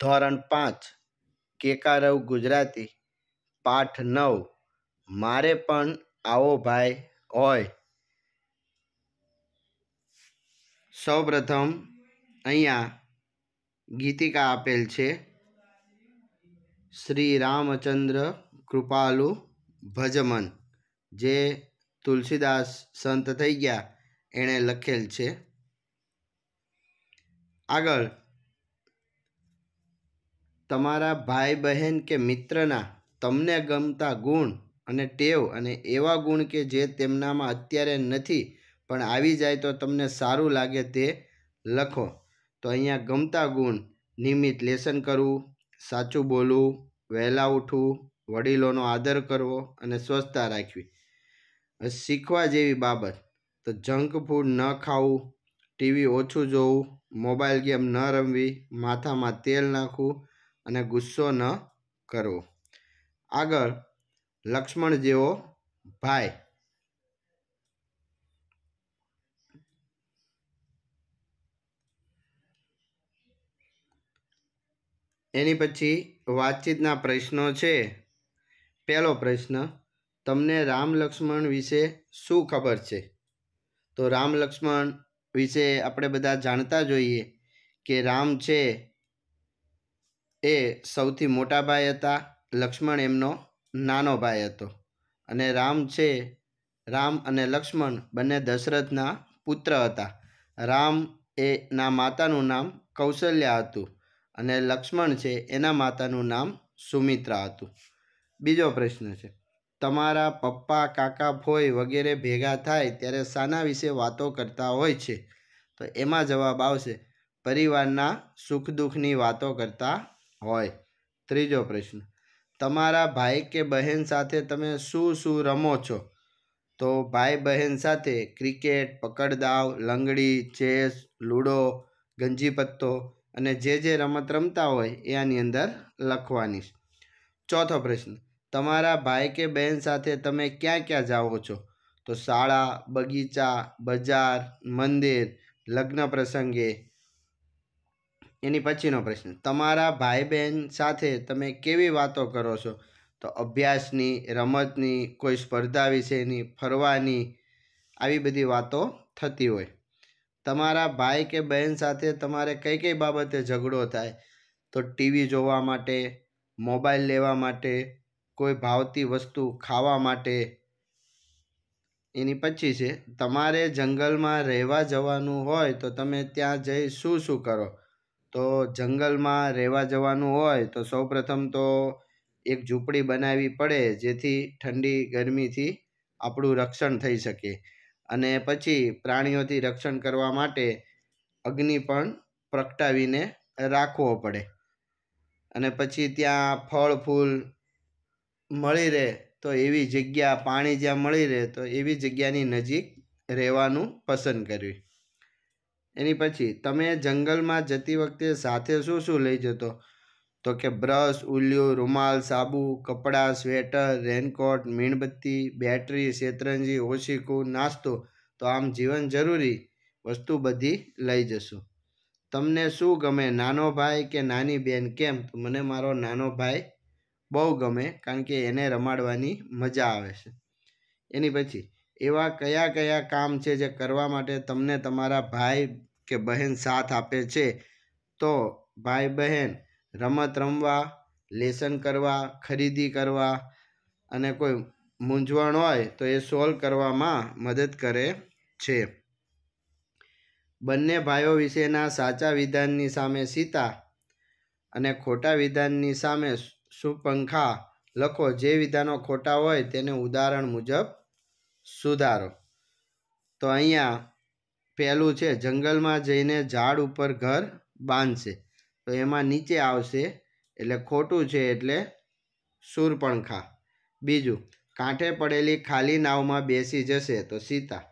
ધોરણ પાંચ કેકારવ ગુજરાતી પાઠ નવ મારે પણ આવો ભાઈ હોય સૌપ્રથમ અહીંયા ગીતિકા આપેલ છે શ્રી રામચંદ્ર કૃપાલુ ભજમન જે તુલસીદાસ સંત થઈ ગયા એણે લખેલ છે આગળ તમારા ભાઈ બહેન કે મિત્રના તમને ગમતા ગુણ અને ટેવ અને એવા ગુણ કે જે તેમનામાં અત્યારે નથી પણ આવી જાય તો તમને સારું લાગે તે લખો તો અહીંયા ગમતા ગુણ નિયમિત લેસન કરવું સાચું બોલવું વહેલા ઉઠવું વડીલોનો આદર કરવો અને સ્વચ્છતા રાખવી શીખવા જેવી બાબત તો જંક ફૂડ ન ખાવું ટીવી ઓછું જોવું મોબાઈલ ગેમ ન રમવી માથામાં તેલ નાખવું અને ગુસ્સો ન કરવો આગળ લક્ષ્મણ જેવો ભાઈ એની પછી વાતચીતના પ્રશ્નો છે પહેલો પ્રશ્ન તમને રામ લક્ષ્મણ વિશે શું ખબર છે તો રામ લક્ષ્મણ વિશે આપણે બધા જાણતા જોઈએ કે રામ છે એ સૌથી મોટા ભાઈ હતા લક્ષ્મણ એમનો નાનો ભાઈ હતો અને રામ છે રામ અને લક્ષ્મણ બંને દશરથના પુત્ર હતા રામ એના માતાનું નામ કૌશલ્યા હતું અને લક્ષ્મણ છે એના માતાનું નામ સુમિત્રા હતું બીજો પ્રશ્ન છે તમારા પપ્પા કાકા ફોઈ વગેરે ભેગા થાય ત્યારે શાના વિશે વાતો કરતા હોય છે તો એમાં જવાબ આવશે પરિવારના સુખ દુઃખની વાતો કરતા હોય ત્રીજો પ્રશ્ન તમારા ભાઈ કે બહેન સાથે તમે શું શું રમો છો તો ભાઈ બહેન સાથે ક્રિકેટ પકડદાવ લંગડી ચેસ લૂડો ગંજીપત્તો અને જે જે રમત રમતા હોય એ આની અંદર લખવાની ચોથો પ્રશ્ન તમારા ભાઈ કે બહેન સાથે તમે ક્યાં ક્યાં જાઓ છો તો શાળા બગીચા બજાર મંદિર લગ્ન પ્રસંગે એની પછીનો પ્રશ્ન તમારા ભાઈ બહેન સાથે તમે કેવી વાતો કરો છો તો અભ્યાસની રમતની કોઈ સ્પર્ધા વિશેની ફરવાની આવી બધી વાતો થતી હોય તમારા ભાઈ કે બહેન સાથે તમારે કઈ કઈ બાબતે ઝઘડો થાય તો ટીવી જોવા માટે મોબાઈલ લેવા માટે કોઈ ભાવતી વસ્તુ ખાવા માટે એની પછી છે તમારે જંગલમાં રહેવા જવાનું હોય તો તમે ત્યાં જઈ શું શું કરો તો જંગલમાં રહેવા જવાનું હોય તો સૌપ્રથમ તો એક ઝૂંપડી બનાવવી પડે જેથી ઠંડી ગરમીથી આપણું રક્ષણ થઈ શકે અને પછી પ્રાણીઓથી રક્ષણ કરવા માટે અગ્નિ પણ પ્રગટાવીને રાખવો પડે અને પછી ત્યાં ફળ ફૂલ મળી રહે તો એવી જગ્યા પાણી જ્યાં મળી રહે તો એવી જગ્યાની નજીક રહેવાનું પસંદ કરવી એની પછી તમે જંગલમાં જતી વખતે સાથે શું શું લઈ જતો તો કે બ્રશ ઉલ્યું રૂમાલ સાબુ કપડાં સ્વેટર રેનકોટ મીણબત્તી બેટરી શેતરંજી ઓશીકું નાસ્તો તો આમ જીવન જરૂરી વસ્તુ બધી લઈ જશો તમને શું ગમે નાનો ભાઈ કે નાની બેન કેમ તો મને મારો નાનો ભાઈ બહુ ગમે કારણ કે એને રમાડવાની મજા આવે છે એની પછી એવા કયા કયા કામ છે જે કરવા માટે તમને તમારા ભાઈ કે બહેન સાથ આપે છે તો ભાઈ બહેન રમત રમવા લેસન કરવા ખરીદી કરવા અને કોઈ મૂંઝવણ હોય તો એ સોલ્વ કરવામાં મદદ કરે છે બંને ભાઈઓ વિશેના સાચા વિધાનની સામે સીતા અને ખોટા વિધાનની સામે સુપંખા લખો જે વિધાનો ખોટા હોય તેને ઉદાહરણ મુજબ સુધારો તો અહીંયા પહેલું છે જંગલમાં જઈને ઝાડ ઉપર ઘર બાંધશે તો એમાં નીચે આવશે એટલે ખોટું છે એટલે સૂરપણખા બીજું કાંઠે પડેલી ખાલી નાવમાં બેસી જશે તો સીતા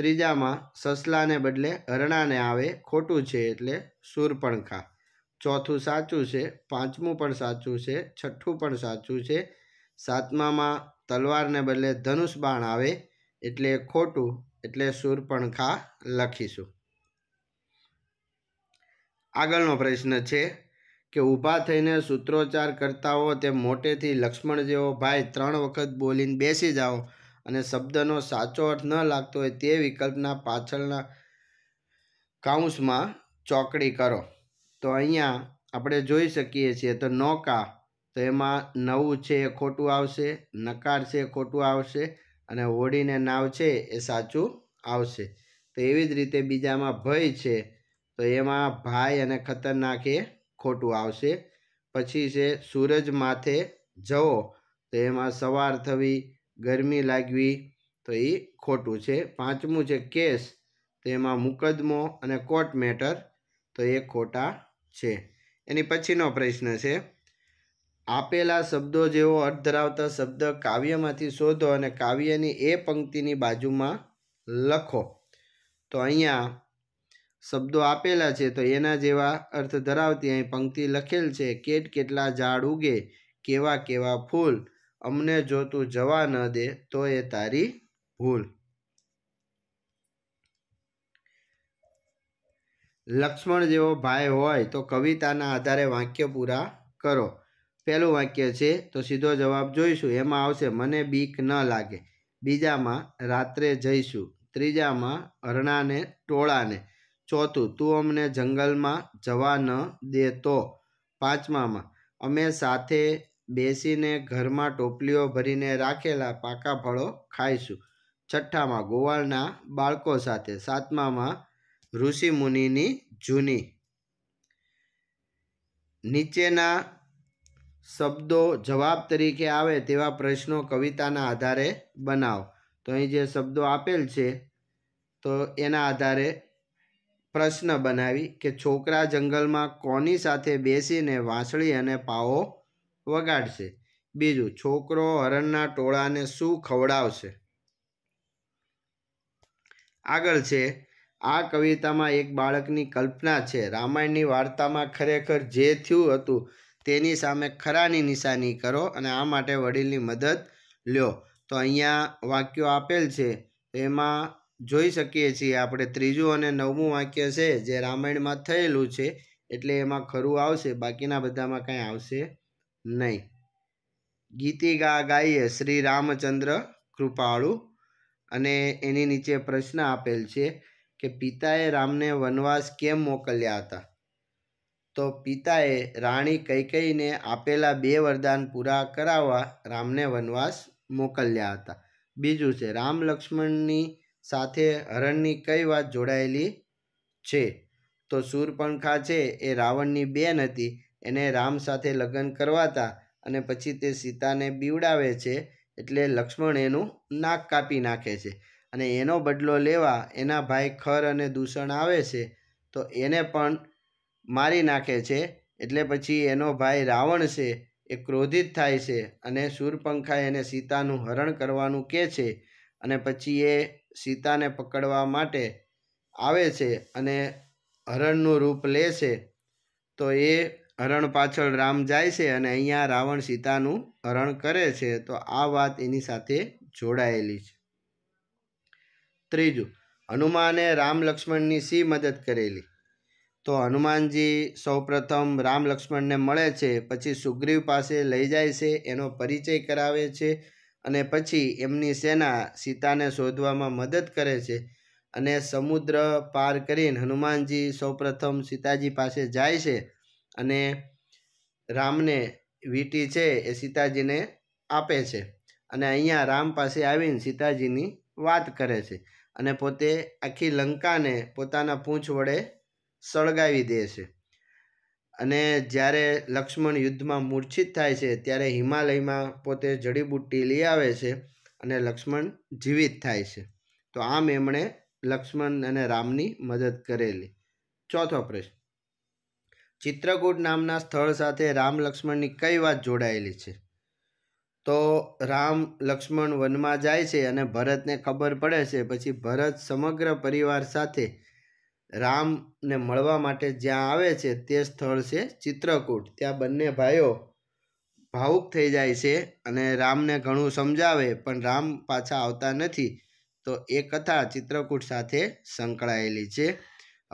ત્રીજામાં સસલાને બદલે હરણાને આવે ખોટું છે એટલે સૂરપણખા ચોથું સાચું છે પાંચમું પણ સાચું છે છઠ્ઠું પણ સાચું છે સાતમામાં તલવારને બદલે ધનુષ બાણ આવે એટલે ખોટું એટલે શૂર્પણખા લખીશું આગળનો પ્રશ્ન છે કે ઊભા થઈને સૂત્રોચ્ચાર કરતા હો તે મોટેથી લક્ષ્મણ જેવો ભાઈ ત્રણ વખત બોલીને બેસી જાઓ અને શબ્દનો સાચો અર્થ ન લાગતો હોય તે વિકલ્પના પાછળના કાઉન્સમાં ચોકડી કરો તો અહીંયા આપણે જોઈ શકીએ છીએ તો નૌકા તો એમાં નવું છે એ ખોટું આવશે નકાર છે એ ખોટું આવશે અને હોડીને નાવ છે એ સાચું આવશે તો એવી જ રીતે બીજામાં ભય છે તો એમાં ભાઈ અને ખતરનાક એ ખોટું આવશે પછી છે સૂરજ માથે જવો તો એમાં સવાર થવી ગરમી લાગવી તો એ ખોટું છે પાંચમું છે કેસ તો એમાં મુકદમો અને કોર્ટ મેટર તો એ ખોટા છે એની પછીનો પ્રશ્ન છે આપેલા શબ્દો જેવો અર્થ ધરાવતા શબ્દ કાવ્યમાંથી શોધો અને કાવ્યની એ પંક્તિની બાજુમાં લખો તો અહીંયા શબ્દો આપેલા છે તો એના જેવા અર્થ ધરાવતી અહીં પંક્તિ લખેલ છે કેટ કેટલા ઝાડ ઉગે કેવા કેવા ફૂલ અમને જો તું જવા ન દે તો એ તારી ભૂલ લક્ષ્મણ જેવો ભાઈ હોય તો કવિતાના આધારે વાક્ય પૂરા કરો પહેલું વાક્ય છે તો સીધો જવાબ જોઈશું એમાં આવશે મને બીક ન લાગે બીજામાં રાત્રે જઈશું ત્રીજામાં અરણાને ટોળાને ચોથું તું અમને જંગલમાં જવા ન દેતો પાંચમામાં અમે સાથે બેસીને ઘરમાં ટોપલીઓ ભરીને રાખેલા પાકા ફળો ખાઈશું છઠ્ઠામાં ગોવાળના બાળકો સાથે સાતમામાં ઋષિ મુનિની જૂની નીચેના શબ્દો જવાબ તરીકે આવે તેવા પ્રશ્નો કવિતાના આધારે બનાવો તો અહીં જે શબ્દો આપેલ છે તો એના આધારે પ્રશ્ન બનાવી કે છોકરા જંગલમાં કોની સાથે બેસીને વાંસળી અને પાઓ વગાડશે બીજું છોકરો હરણના ટોળાને શું ખવડાવશે આગળ છે આ કવિતામાં એક બાળકની કલ્પના છે રામાયણની વાર્તામાં ખરેખર જે થયું હતું તેની સામે ખરાની નિશાની કરો અને આ માટે વડીલની મદદ લ્યો તો અહીંયા વાક્યો આપેલ છે એમાં જોઈ શકીએ છીએ આપણે ત્રીજું અને નવમું વાક્ય છે જે રામાયણમાં થયેલું છે એટલે એમાં ખરું આવશે બાકીના બધામાં કંઈ આવશે નહીં ગીતી ગા ગાઈએ શ્રી રામચંદ્ર કૃપાળુ અને એની નીચે પ્રશ્ન આપેલ છે કે પિતાએ રામને વનવાસ કેમ મોકલ્યા હતા તો પિતાએ રાણી કૈકેયીને આપેલા બે વરદાન પૂરા કરાવવા રામને વનવાસ મોકલ્યા હતા બીજું છે રામ લક્ષ્મણની સાથે હરણની કઈ વાત જોડાયેલી છે તો શૂરપંખા છે એ રાવણની બેન હતી એને રામ સાથે લગ્ન કરવાતા અને પછી તે સીતાને બીવડાવે છે એટલે લક્ષ્મણ એનું નાક કાપી નાખે છે અને એનો બદલો લેવા એના ભાઈ ખર અને દૂષણ આવે છે તો એને પણ મારી નાખે છે એટલે પછી એનો ભાઈ રાવણ છે એ ક્રોધિત થાય છે અને શૂરપંખા એને સીતાનું હરણ કરવાનું કહે છે અને પછી એ સીતાને પકડવા માટે આવે છે અને હરણનું રૂપ લે છે તો એ હરણ પાછળ રામ જાય છે અને અહીંયા રાવણ સીતાનું હરણ કરે છે તો આ વાત એની સાથે જોડાયેલી છે ત્રીજું હનુમાને રામ લક્ષ્મણની સી મદદ કરેલી તો હનુમાનજી સૌપ્રથમ રામ લક્ષ્મણને મળે છે પછી સુગ્રીવ પાસે લઈ જાય છે એનો પરિચય કરાવે છે અને પછી એમની સેના સીતાને શોધવામાં મદદ કરે છે અને સમુદ્ર પાર કરીને હનુમાનજી સૌપ્રથમ સીતાજી પાસે જાય છે અને રામને વીટી છે એ સીતાજીને આપે છે અને અહીંયા રામ પાસે આવીને સીતાજીની વાત કરે છે અને પોતે આખી લંકાને પોતાના પૂંછ વડે સળગાવી દે છે અને જ્યારે લક્ષ્મણ યુદ્ધમાં મૂર્છિત થાય છે ત્યારે હિમાલયમાં પોતે જડીબુટ્ટી લઈ આવે છે અને લક્ષ્મણ જીવિત થાય છે તો આમ એમણે લક્ષ્મણ અને રામની મદદ કરેલી ચોથો પ્રશ્ન ચિત્રકૂટ નામના સ્થળ સાથે રામ લક્ષ્મણની કઈ વાત જોડાયેલી છે તો રામ લક્ષ્મણ વનમાં જાય છે અને ભરતને ખબર પડે છે પછી ભરત સમગ્ર પરિવાર સાથે રામને મળવા માટે જ્યાં આવે છે તે સ્થળ છે ચિત્રકૂટ ત્યાં બંને ભાઈઓ ભાવુક થઈ જાય છે અને રામને ઘણું સમજાવે પણ રામ પાછા આવતા નથી તો એ કથા ચિત્રકૂટ સાથે સંકળાયેલી છે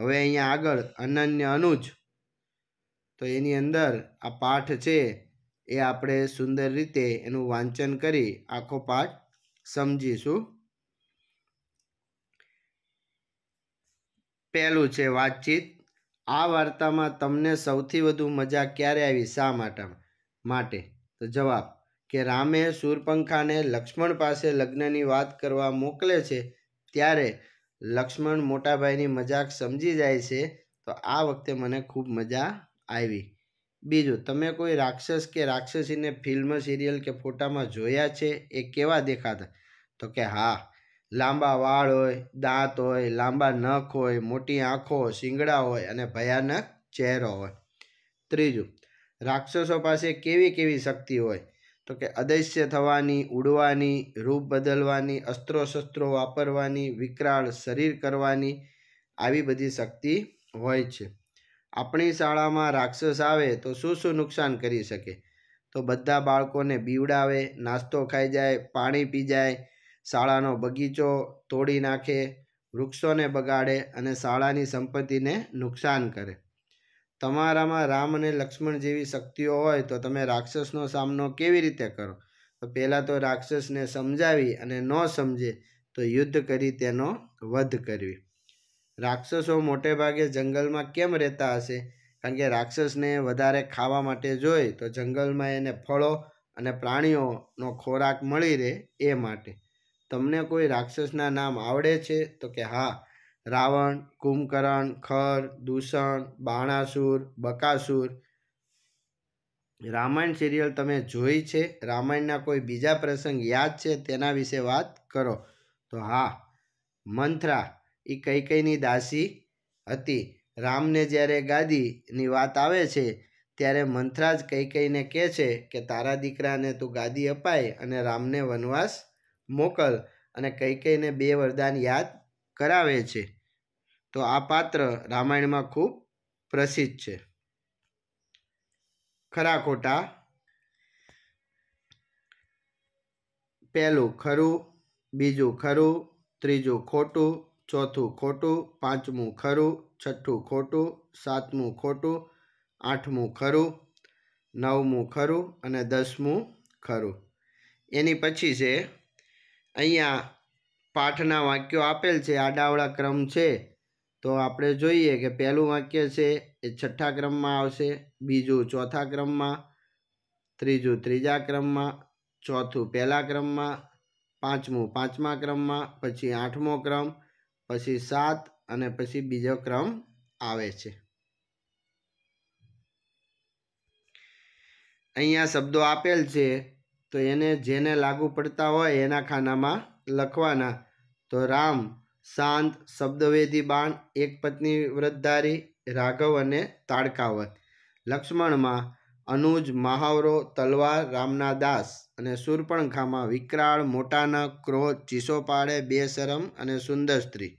હવે અહીંયા આગળ અનન્ય અનુજ તો એની અંદર આ પાઠ છે એ આપણે સુંદર રીતે એનું વાંચન કરી આખો પાઠ સમજીશું પહેલું છે વાતચીત આ વાર્તામાં તમને સૌથી વધુ મજા ક્યારે આવી શા માટે તો જવાબ કે રામે શૂરપંખાને લક્ષ્મણ પાસે લગ્નની વાત કરવા મોકલે છે ત્યારે લક્ષ્મણ મોટાભાઈની મજાક સમજી જાય છે તો આ વખતે મને ખૂબ મજા આવી બીજું તમે કોઈ રાક્ષસ કે રાક્ષસીને ફિલ્મ સિરિયલ કે ફોટામાં જોયા છે એ કેવા દેખાતા તો કે હા લાંબા વાળ હોય દાંત હોય લાંબા નખ હોય મોટી આંખો શિંગડા હોય અને ભયાનક ચહેરો હોય ત્રીજું રાક્ષસો પાસે કેવી કેવી શક્તિ હોય તો કે અદશ્ય થવાની ઉડવાની રૂપ બદલવાની અસ્ત્રો શસ્ત્રો વાપરવાની વિકરાળ શરીર કરવાની આવી બધી શક્તિ હોય છે આપણી શાળામાં રાક્ષસ આવે તો શું શું નુકસાન કરી શકે તો બધા બાળકોને બીવડાવે નાસ્તો ખાઈ જાય પાણી પી જાય શાળાનો બગીચો તોડી નાખે વૃક્ષોને બગાડે અને શાળાની સંપત્તિને નુકસાન કરે તમારામાં રામ અને લક્ષ્મણ જેવી શક્તિઓ હોય તો તમે રાક્ષસનો સામનો કેવી રીતે કરો તો પહેલાં તો રાક્ષસને સમજાવી અને ન સમજે તો યુદ્ધ કરી તેનો વધ કરવી રાક્ષસો મોટે ભાગે જંગલમાં કેમ રહેતા હશે કારણ કે રાક્ષસને વધારે ખાવા માટે જોઈ તો જંગલમાં એને ફળો અને પ્રાણીઓનો ખોરાક મળી રહે એ માટે તમને કોઈ રાક્ષસના નામ આવડે છે તો કે હા રાવણ કુંભકરણ ખર દૂષણ બાણાસુર બકાસુર રામાયણ સિરિયલ તમે જોઈ છે રામાયણના કોઈ બીજા પ્રસંગ યાદ છે તેના વિશે વાત કરો તો હા મંથરા એ કૈકઈની દાસી હતી રામને જ્યારે ગાદીની વાત આવે છે ત્યારે મંથરા જ કૈકઈને કહે છે કે તારા દીકરાને તું ગાદી અપાય અને રામને વનવાસ મોકલ અને કઈ કઈને બે વરદાન યાદ કરાવે છે તો આ પાત્ર રામાયણમાં ખૂબ પ્રસિદ્ધ છે ખરા ખોટા પહેલું ખરું બીજું ખરું ત્રીજું ખોટું ચોથું ખોટું પાંચમું ખરું છઠ્ઠું ખોટું સાતમું ખોટું આઠમું ખરું નવમું ખરું અને દસમું ખરું એની પછી છે અહીંયા પાઠના વાક્યો આપેલ છે આડાવડા ક્રમ છે તો આપણે જોઈએ કે પહેલું વાક્ય છે એ છઠ્ઠા ક્રમમાં આવશે બીજું ચોથા ક્રમમાં ત્રીજું ત્રીજા ક્રમમાં ચોથું પહેલા ક્રમમાં પાંચમું પાંચમા ક્રમમાં પછી આઠમો ક્રમ પછી સાત અને પછી બીજો ક્રમ આવે છે અહીંયા શબ્દો આપેલ છે તો એને જેને લાગુ પડતા હોય એના ખાનામાં લખવાના તો રામ શાંત શબ્દવેદી બાણ એક પત્ની વ્રતધારી રાઘવ અને તાડકાવત લક્ષ્મણમાં અનુજ મહાવરો તલવાર રામના દાસ અને શૂર્પણખામાં વિકરાળ મોટાના ક્રોધ ચીસો પાડે શરમ અને સુંદર સ્ત્રી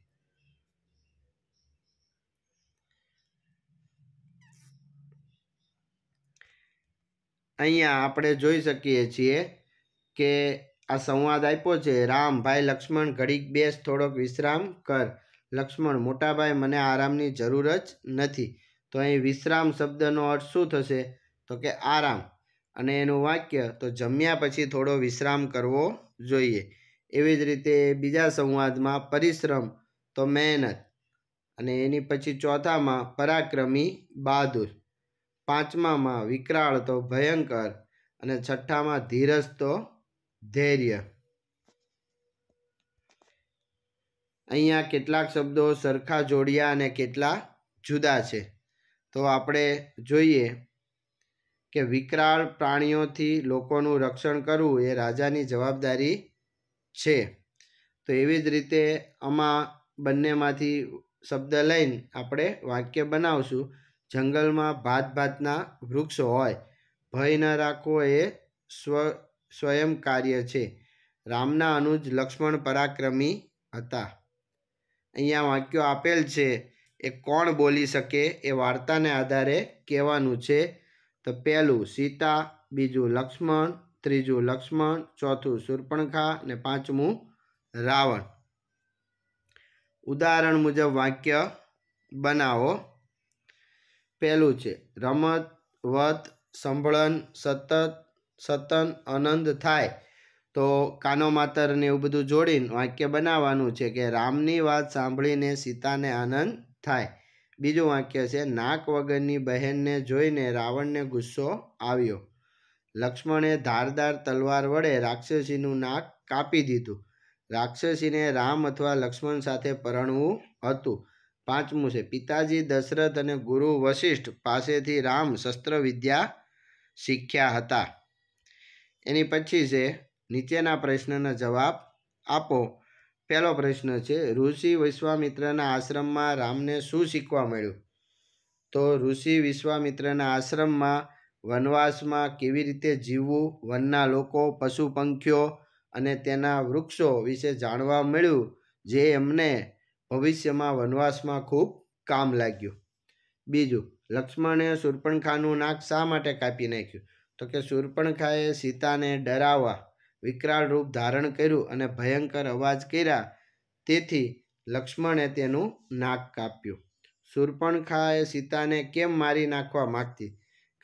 અહીંયા આપણે જોઈ શકીએ છીએ કે આ સંવાદ આપ્યો છે રામ ભાઈ લક્ષ્મણ ઘડીક બેસ થોડોક વિશ્રામ કર લક્ષ્મણ મોટાભાઈ મને આરામની જરૂર જ નથી તો અહીં વિશ્રામ શબ્દનો અર્થ શું થશે તો કે આરામ અને એનું વાક્ય તો જમ્યા પછી થોડો વિશ્રામ કરવો જોઈએ એવી જ રીતે બીજા સંવાદમાં પરિશ્રમ તો મહેનત અને એની પછી ચોથામાં પરાક્રમી બહાદુર પાંચમામાં વિકરાળ તો ભયંકર અને છઠ્ઠામાં ધીરજ તો ધૈર્ય અહીંયા કેટલાક શબ્દો સરખા જોડ્યા અને કેટલા જુદા છે તો આપણે જોઈએ કે વિકરાળ પ્રાણીઓથી લોકોનું રક્ષણ કરવું એ રાજાની જવાબદારી છે તો એવી જ રીતે આમાં બંનેમાંથી શબ્દ લઈને આપણે વાક્ય બનાવશું જંગલમાં ભાત ભાતના વૃક્ષો હોય ભય ન રાખવો એ સ્વ સ્વયં કાર્ય છે રામના અનુજ લક્ષ્મણ પરાક્રમી હતા અહીંયા વાક્યો આપેલ છે એ કોણ બોલી શકે એ વાર્તાને આધારે કહેવાનું છે તો પહેલું સીતા બીજું લક્ષ્મણ ત્રીજું લક્ષ્મણ ચોથું શૂર્પણખા અને પાંચમું રાવણ ઉદાહરણ મુજબ વાક્ય બનાવો પહેલું છે રમત વત સંભળન સતત સતન આનંદ થાય તો કાનો માતરને એવું બધું જોડીને વાક્ય બનાવવાનું છે કે રામની વાત સાંભળીને સીતાને આનંદ થાય બીજું વાક્ય છે નાક વગરની બહેનને જોઈને રાવણને ગુસ્સો આવ્યો લક્ષ્મણે ધારદાર તલવાર વડે રાક્ષસીનું નાક કાપી દીધું રાક્ષસીને રામ અથવા લક્ષ્મણ સાથે પરણવું હતું પાંચમું છે પિતાજી દશરથ અને ગુરુ વશિષ્ઠ પાસેથી રામ શસ્ત્ર વિદ્યા શીખ્યા હતા એની પછી છે નીચેના પ્રશ્નનો જવાબ આપો પહેલો પ્રશ્ન છે ઋષિ વિશ્વામિત્રના આશ્રમમાં રામને શું શીખવા મળ્યું તો ઋષિ વિશ્વામિત્રના આશ્રમમાં વનવાસમાં કેવી રીતે જીવવું વનના લોકો પશુ પંખીઓ અને તેના વૃક્ષો વિશે જાણવા મળ્યું જે એમને ભવિષ્યમાં વનવાસમાં ખૂબ કામ લાગ્યું બીજું લક્ષ્મણે શૂર્પણખાનું નાક શા માટે કાપી નાખ્યું તો કે શૂર્પણખાએ સીતાને ડરાવવા વિકરાળ રૂપ ધારણ કર્યું અને ભયંકર અવાજ કર્યા તેથી લક્ષ્મણે તેનું નાક કાપ્યું શૂર્પણખાએ સીતાને કેમ મારી નાખવા માગતી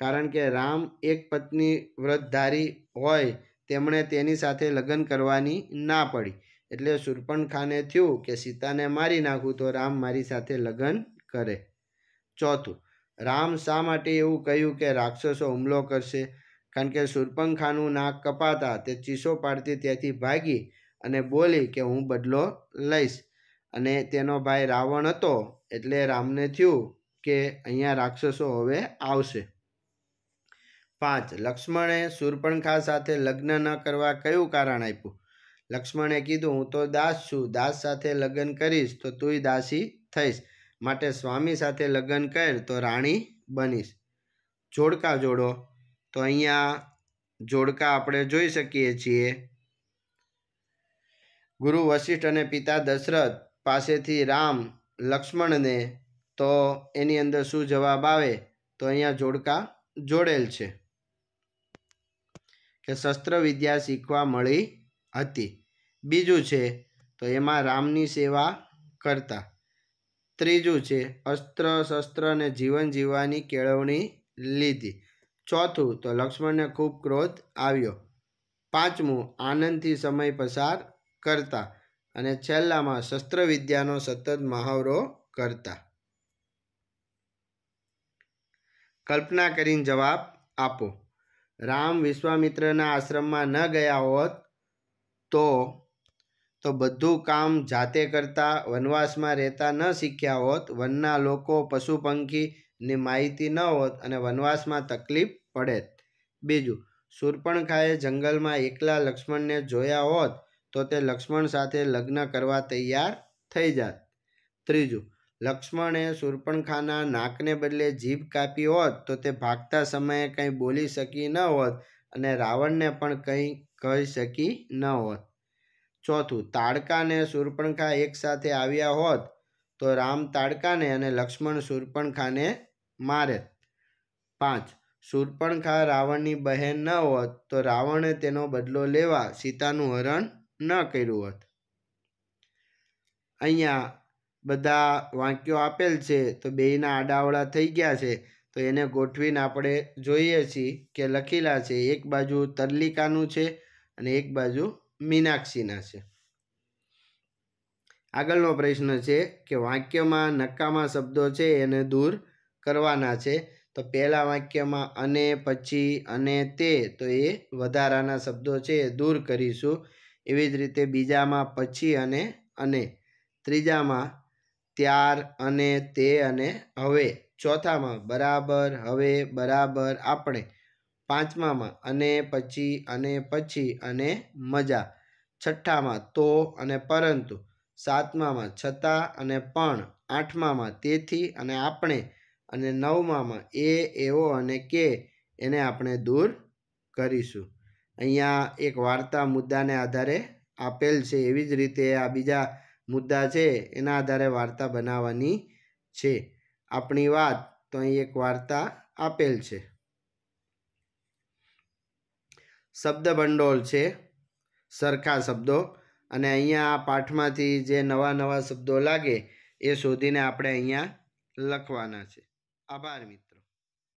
કારણ કે રામ એક પત્ની વ્રતધારી હોય તેમણે તેની સાથે લગ્ન કરવાની ના પડી એટલે સુરપણ ખાને થયું કે સીતાને મારી નાખું તો રામ મારી સાથે લગ્ન કરે ચોથું રામ શા માટે એવું કહ્યું કે રાક્ષસો હુમલો કરશે કારણ કે સુરપંખાનું નાક કપાતા તે ચીસો પાડતી ત્યાંથી ભાગી અને બોલી કે હું બદલો લઈશ અને તેનો ભાઈ રાવણ હતો એટલે રામને થયું કે અહીંયા રાક્ષસો હવે આવશે પાંચ લક્ષ્મણે સુરપણખા સાથે લગ્ન ન કરવા કયું કારણ આપ્યું લક્ષ્મણે કીધું હું તો દાસ છું દાસ સાથે લગ્ન કરીશ તો તુંય દાસી થઈશ માટે સ્વામી સાથે લગ્ન કર તો રાણી બનીશ જોડકા જોડો તો અહીંયા જોડકા આપણે જોઈ શકીએ છીએ ગુરુ વશિષ્ઠ અને પિતા દશરથ પાસેથી રામ લક્ષ્મણને તો એની અંદર શું જવાબ આવે તો અહીંયા જોડકા જોડેલ છે કે શસ્ત્ર વિદ્યા શીખવા મળી હતી બીજું છે તો એમાં રામની સેવા કરતા ત્રીજું છે અસ્ત્ર શસ્ત્ર અને જીવન જીવવાની કેળવણી લીધી ચોથું તો લક્ષ્મણને ખૂબ ક્રોધ આવ્યો પાંચમું આનંદથી સમય પસાર કરતા અને છેલ્લામાં શસ્ત્રવિદ્યાનો સતત મહાવરો કરતા કલ્પના કરીને જવાબ આપો રામ વિશ્વામિત્રના આશ્રમમાં ન ગયા હોત તો તો બધું કામ જાતે કરતા વનવાસમાં રહેતા ન શીખ્યા હોત વનના લોકો પશુ પંખીની માહિતી ન હોત અને વનવાસમાં તકલીફ પડેત બીજું શૂર્પણખાએ જંગલમાં એકલા લક્ષ્મણને જોયા હોત તો તે લક્ષ્મણ સાથે લગ્ન કરવા તૈયાર થઈ જાત ત્રીજું લક્ષ્મણે સુરપણખાના નાકને બદલે જીભ કાપી હોત તો તે ભાગતા સમયે કંઈ બોલી શકી ન હોત અને રાવણને પણ કંઈ કહી શકી ન હોત ચોથું તાડકા અને શૂર્પણખા એકસાથે આવ્યા હોત તો રામ તાડકાને અને લક્ષ્મણ સુરપણખાને મારે પાંચ સુરપણખા રાવણની બહેન ન હોત તો રાવણે તેનો બદલો લેવા સીતાનું હરણ ન કર્યું હોત અહીંયા બધા વાંક્યો આપેલ છે તો બેયના આડાવડા થઈ ગયા છે તો એને ગોઠવીને આપણે જોઈએ છીએ કે લખેલા છે એક બાજુ તરલિકાનું છે અને એક બાજુ મીનાક્ષીના છે આગળનો પ્રશ્ન છે કે વાક્યમાં નકામા શબ્દો છે એને દૂર કરવાના છે તો પહેલાં વાક્યમાં અને પછી અને તે તો એ વધારાના શબ્દો છે એ દૂર કરીશું એવી જ રીતે બીજામાં પછી અને અને ત્રીજામાં ત્યાર અને તે અને હવે ચોથામાં બરાબર હવે બરાબર આપણે પાંચમામાં અને પછી અને પછી અને મજા છઠ્ઠામાં તો અને પરંતુ સાતમામાં છતાં અને પણ આઠમામાં તેથી અને આપણે અને નવમામાં એ એવો અને કે એને આપણે દૂર કરીશું અહીંયા એક વાર્તા મુદ્દાને આધારે આપેલ છે એવી જ રીતે આ બીજા મુદ્દા છે એના આધારે વાર્તા બનાવવાની છે આપણી વાત તો અહીં એક વાર્તા આપેલ છે શબ્દ છે સરખા શબ્દો અને અહીંયા આ પાઠમાંથી જે નવા નવા શબ્દો લાગે એ શોધીને આપણે અહીંયા લખવાના છે આભાર મિત્ર